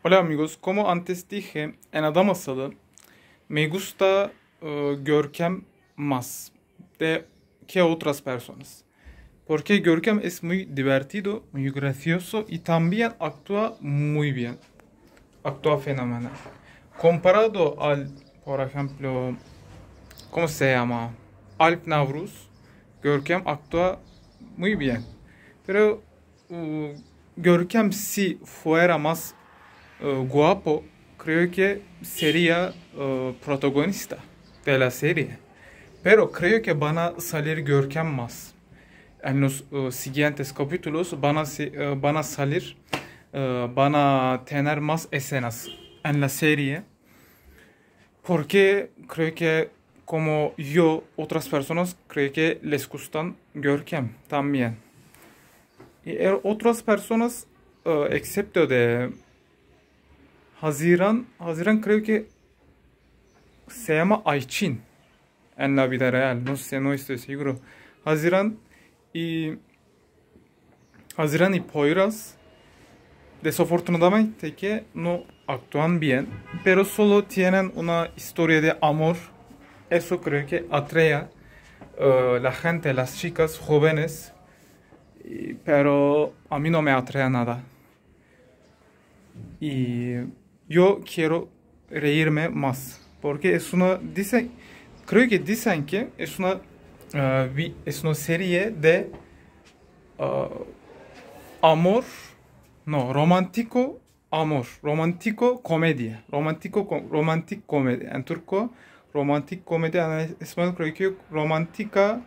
Hola amigos, como antes dije en Ada Masalı me gusta uh, Görkem más de que otras personas. Porque Görkem es muy divertido, muy gracioso y también actúa muy bien. Actúa fenomenal. Comparado al, por ejemplo, ¿cómo se llama? Alp Navruz, Görkem actúa muy bien. Pero uh, Görkem si fuera más ee, guapo, creo que sería uh, protagonista de la serie. Pero creo que van a salir Görkem más. En los uh, siguientes capítulos van a, uh, van a salir, van a tener más escenas en la serie. Porque creo que como yo, otras personas creo que les gustan Görkem también. Y otras personas, excepto de Haziran, Haziran creo que se llama Aichin en la vida real. No sé, no estoy seguro. Haziran y Haziran y Poyraz desafortunadamente que no actúan bien, pero solo tienen una historia de amor. Eso creo que atrae uh, la gente, las chicas jóvenes, pero a mí no me atrae nada. Y Yo quiero reírme más. Porque es una, dicen, creo que dicen que es una, uh, vi, es una serie de uh, amor, no, romántico amor, romántico comedia, romántico, romantik comedia, en turco, romantik comedia, en español creo que romántica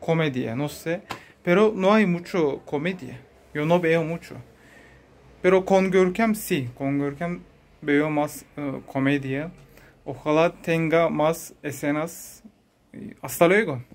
comedia, no sé, pero no hay mucho comedia, yo no veo mucho, pero con Görkem sí, con Görkem veo más uh, comedia. Ojalá tenga más escenas. Hasta luego.